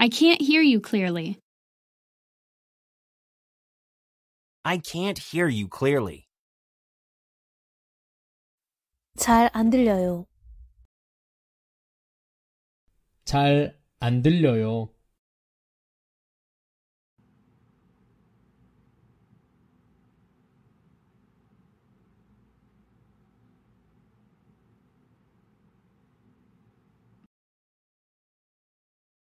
I can't hear you clearly. I can't hear you clearly. 잘 안 들려요. 잘 안 들려요.